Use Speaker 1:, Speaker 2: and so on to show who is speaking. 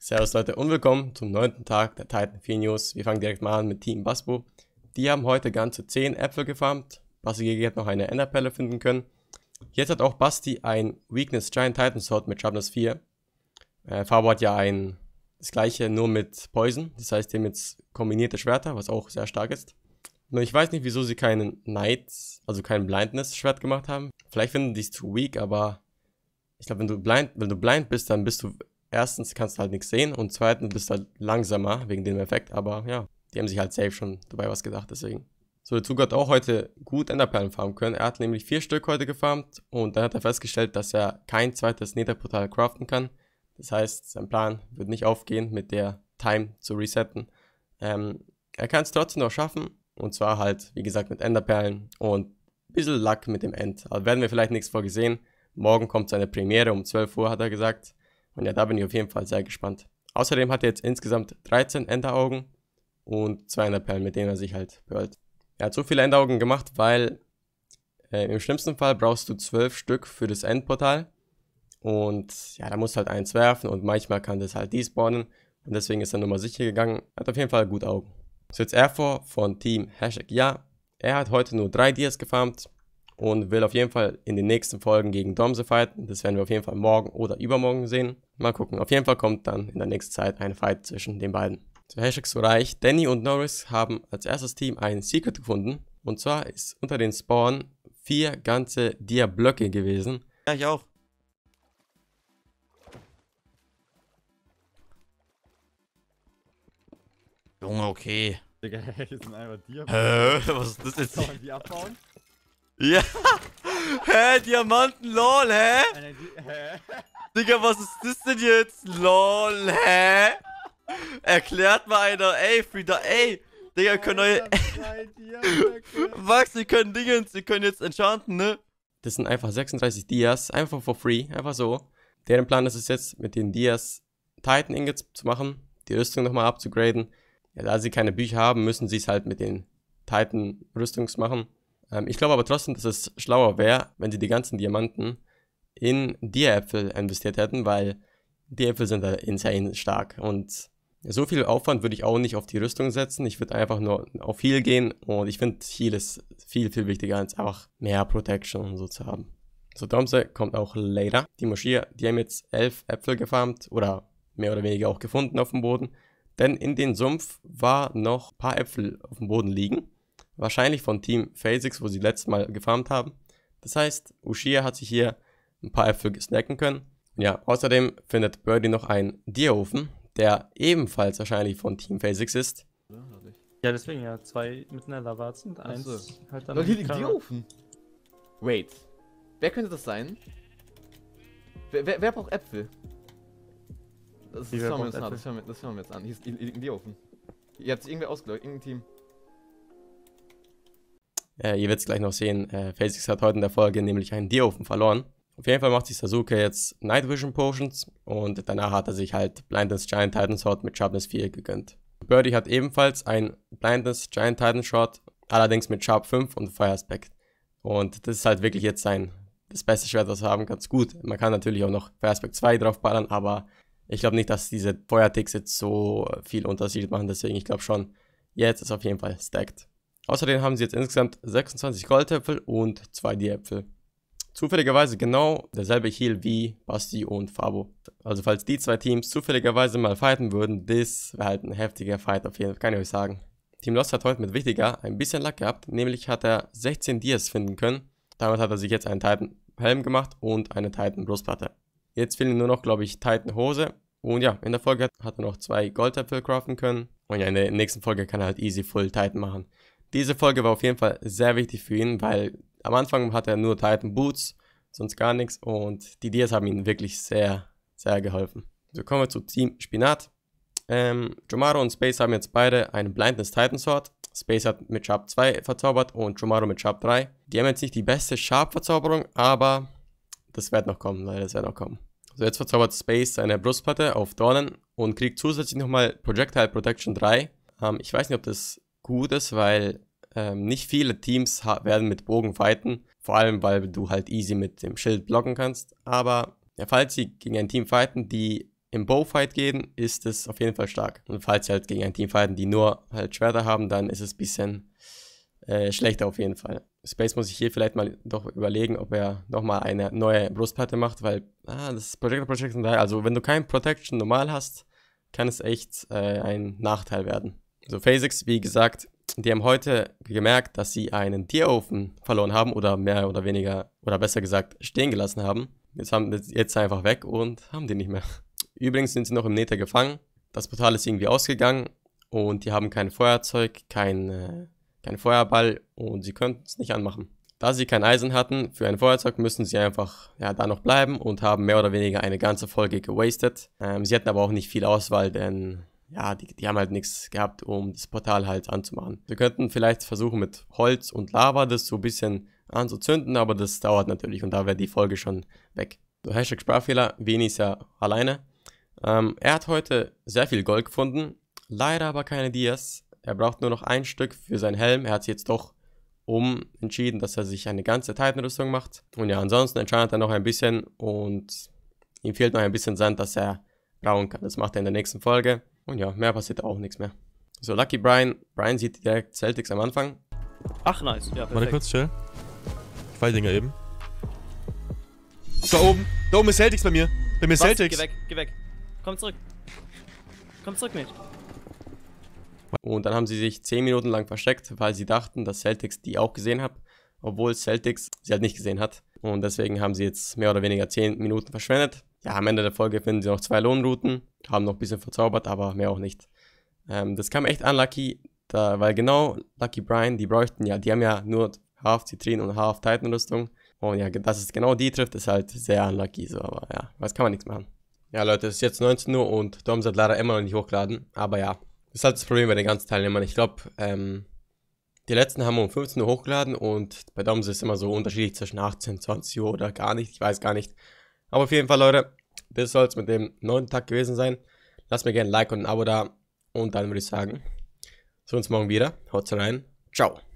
Speaker 1: Servus Leute und willkommen zum neunten Tag der Titan 4 News. Wir fangen direkt mal an mit Team Basbo. Die haben heute ganze 10 Äpfel gefarmt. Basti Gigi hat noch eine Enderpelle finden können. Jetzt hat auch Basti ein Weakness Giant Titan Sword mit Sharpness 4. Äh, Fabo hat ja ein das gleiche, nur mit Poison. Das heißt, die haben jetzt kombinierte Schwerter, was auch sehr stark ist. Nur ich weiß nicht, wieso sie keinen Knight, also kein Blindness-Schwert gemacht haben. Vielleicht finden die es zu weak, aber ich glaube, wenn wenn du blind bist, dann bist du erstens kannst du halt nichts sehen und zweitens bist du halt langsamer wegen dem Effekt, aber ja, die haben sich halt safe schon dabei was gedacht, deswegen. So, der Zug hat auch heute gut Enderperlen farmen können. Er hat nämlich vier Stück heute gefarmt und dann hat er festgestellt, dass er kein zweites Netherportal craften kann. Das heißt, sein Plan wird nicht aufgehen, mit der Time zu resetten. Ähm, er kann es trotzdem noch schaffen und zwar halt, wie gesagt, mit Enderperlen und ein bisschen Luck mit dem End. Also werden wir vielleicht nichts vorgesehen. Morgen kommt seine Premiere um 12 Uhr, hat er gesagt. Und ja, da bin ich auf jeden Fall sehr gespannt. Außerdem hat er jetzt insgesamt 13 Enderaugen und 200 Perlen, mit denen er sich halt behält. Er hat so viele Enderaugen gemacht, weil äh, im schlimmsten Fall brauchst du 12 Stück für das Endportal. Und ja, da musst du halt eins werfen und manchmal kann das halt despawnen. Und deswegen ist er nur mal sicher gegangen. Hat auf jeden Fall gut Augen. So jetzt Erfor von Team Hashtag Ja. Er hat heute nur 3 Dias gefarmt und will auf jeden Fall in den nächsten Folgen gegen Domse fighten. Das werden wir auf jeden Fall morgen oder übermorgen sehen. Mal gucken. Auf jeden Fall kommt dann in der nächsten Zeit ein Fight zwischen den beiden. Zu Hashtag Surreich, Danny und Norris haben als erstes Team ein Secret gefunden. Und zwar ist unter den Spawn vier ganze Dia-Blöcke gewesen. Ja, ich auch. Junge, okay. Digga, hier sind einfach Dia-Blöcke. Hä? Was ist das jetzt? Sollen die abbauen? Ja. Hä, Diamanten, lol, hä? hä? Digga, was ist das denn jetzt? Lol, hä? Erklärt mal einer, ey, Frieda, ey. Digga, ihr könnt neue... Max, wir können Dingens, wir können jetzt enchanten, ne? Das sind einfach 36 Dias, einfach for free, einfach so. Deren Plan ist es jetzt, mit den Dias Titan Ingots zu machen, die Rüstung nochmal abzugraden. Ja, da sie keine Bücher haben, müssen sie es halt mit den Titan Rüstungs machen. Ähm, ich glaube aber trotzdem, dass es schlauer wäre, wenn sie die ganzen Diamanten in Dieräpfel investiert hätten, weil Dieräpfel sind da insane stark und so viel Aufwand würde ich auch nicht auf die Rüstung setzen. Ich würde einfach nur auf Heal gehen und ich finde Heal ist viel, viel wichtiger als einfach mehr Protection und so zu haben. So, Domse kommt auch later. Die Moschia, die haben jetzt elf Äpfel gefarmt oder mehr oder weniger auch gefunden auf dem Boden. Denn in den Sumpf war noch ein paar Äpfel auf dem Boden liegen. Wahrscheinlich von Team Phasix, wo sie letztes Mal gefarmt haben. Das heißt, Ushia hat sich hier ein paar Äpfel snacken können. Ja, außerdem findet Birdie noch einen Dierofen, der ebenfalls wahrscheinlich von Team Phasix ist. Ja, deswegen ja, zwei miteinander warzend, eins so. halt dann... Leute, die Dierofen. Wait, wer könnte das sein? Wer, wer, wer braucht Äpfel? Das, das schauen wir uns an, das schauen wir, das schauen wir jetzt an. Hier liegt ein Dierofen. Ihr habt es irgendwer ausgelockt, irgendein Team. Äh, ihr werdet es gleich noch sehen. Äh, Phasix hat heute in der Folge nämlich einen Deofen verloren. Auf jeden Fall macht sich Sasuke jetzt Night Vision Potions und danach hat er sich halt Blindness Giant Titan Sword mit Sharpness 4 gegönnt. Birdie hat ebenfalls ein Blindness Giant Titan Shot, allerdings mit Sharp 5 und Fire Aspect. Und das ist halt wirklich jetzt sein, das beste Schwert, was wir haben, ganz gut. Man kann natürlich auch noch Fire Aspect 2 draufballern, aber ich glaube nicht, dass diese Feuerticks jetzt so viel Unterschied machen, deswegen ich glaube schon, jetzt ist auf jeden Fall stacked. Außerdem haben sie jetzt insgesamt 26 Goldäpfel und 2 d Zufälligerweise genau derselbe Heal wie Basti und Fabo. Also falls die zwei Teams zufälligerweise mal fighten würden, das wäre halt ein heftiger Fight auf jeden Fall, kann ich euch sagen. Team Lost hat heute mit Wichtiger ein bisschen Lack gehabt, nämlich hat er 16 Dias finden können. Damit hat er sich jetzt einen Titan Helm gemacht und eine Titan Brustplatte. Jetzt fehlen nur noch, glaube ich, Titan Hose. Und ja, in der Folge hat er noch zwei Goldäpfel craften können. Und ja, in der nächsten Folge kann er halt easy Full Titan machen. Diese Folge war auf jeden Fall sehr wichtig für ihn, weil am Anfang hatte er nur Titan Boots, sonst gar nichts und die Dias haben ihm wirklich sehr, sehr geholfen. So kommen wir zu Team Spinat. Ähm, Jomaro und Space haben jetzt beide einen Blindness Titan Sword. Space hat mit Sharp 2 verzaubert und Jomaro mit Sharp 3. Die haben jetzt nicht die beste Sharp-Verzauberung, aber das wird noch kommen, leider, das wird noch kommen. So, jetzt verzaubert Space seine Brustplatte auf Dornen und kriegt zusätzlich nochmal Projectile Protection 3. Ähm, ich weiß nicht, ob das Gutes, weil ähm, nicht viele Teams werden mit Bogen fighten. Vor allem, weil du halt easy mit dem Schild blocken kannst. Aber ja, falls sie gegen ein Team fighten, die im Bowfight gehen, ist es auf jeden Fall stark. Und falls sie halt gegen ein Team fighten, die nur halt Schwerter haben, dann ist es ein bisschen äh, schlechter auf jeden Fall. Space muss sich hier vielleicht mal doch überlegen, ob er nochmal eine neue Brustplatte macht, weil ah, das Projector Protection, also wenn du kein Protection normal hast, kann es echt äh, ein Nachteil werden. So, Phasix, wie gesagt, die haben heute gemerkt, dass sie einen Tierofen verloren haben oder mehr oder weniger, oder besser gesagt, stehen gelassen haben. Jetzt haben jetzt einfach weg und haben den nicht mehr. Übrigens sind sie noch im Nether gefangen. Das Portal ist irgendwie ausgegangen und die haben kein Feuerzeug, kein, äh, kein Feuerball und sie können es nicht anmachen. Da sie kein Eisen hatten für ein Feuerzeug, müssen sie einfach ja, da noch bleiben und haben mehr oder weniger eine ganze Folge gewastet. Ähm, sie hatten aber auch nicht viel Auswahl, denn ja, die, die haben halt nichts gehabt, um das Portal halt anzumachen. Wir könnten vielleicht versuchen mit Holz und Lava das so ein bisschen anzuzünden, aber das dauert natürlich und da wäre die Folge schon weg. So, Hashtag Sprachfehler, Vini ist ja alleine. Ähm, er hat heute sehr viel Gold gefunden, leider aber keine Dias. Er braucht nur noch ein Stück für seinen Helm. Er hat sich jetzt doch um entschieden, dass er sich eine ganze Titanrüstung macht. Und ja, ansonsten entscheidet er noch ein bisschen und ihm fehlt noch ein bisschen Sand, dass er brauen kann. Das macht er in der nächsten Folge. Und ja, mehr passiert auch nichts mehr. So, Lucky Brian. Brian sieht direkt Celtics am Anfang. Ach, nice. Ja, Warte kurz, chill. Ich fall Dinger eben. Da oben. Da oben ist Celtics bei mir. Bei mir ist Was? Celtics. Geh weg, geh weg. Komm zurück. Komm zurück mit. Und dann haben sie sich 10 Minuten lang versteckt, weil sie dachten, dass Celtics die auch gesehen hat, obwohl Celtics sie halt nicht gesehen hat. Und deswegen haben sie jetzt mehr oder weniger 10 Minuten verschwendet ja, am Ende der Folge finden sie noch zwei Lohnrouten, haben noch ein bisschen verzaubert, aber mehr auch nicht. Ähm, das kam echt unlucky, da, weil genau Lucky Brian, die bräuchten ja, die haben ja nur Half Zitrin und Half Titan Rüstung. Und ja, dass es genau die trifft, ist halt sehr unlucky so, aber ja, was kann man nichts machen. Ja, Leute, es ist jetzt 19 Uhr und Dom hat leider immer noch nicht hochgeladen, aber ja, das ist halt das Problem bei den ganzen Teilnehmern. Ich glaube, ähm, die letzten haben um 15 Uhr hochgeladen und bei Doms ist es immer so unterschiedlich zwischen 18 20 Uhr oder gar nicht, ich weiß gar nicht. Aber auf jeden Fall, Leute, das soll es mit dem neunten Tag gewesen sein. Lasst mir gerne ein Like und ein Abo da. Und dann würde ich sagen, sehen uns morgen wieder. Haut rein. Ciao.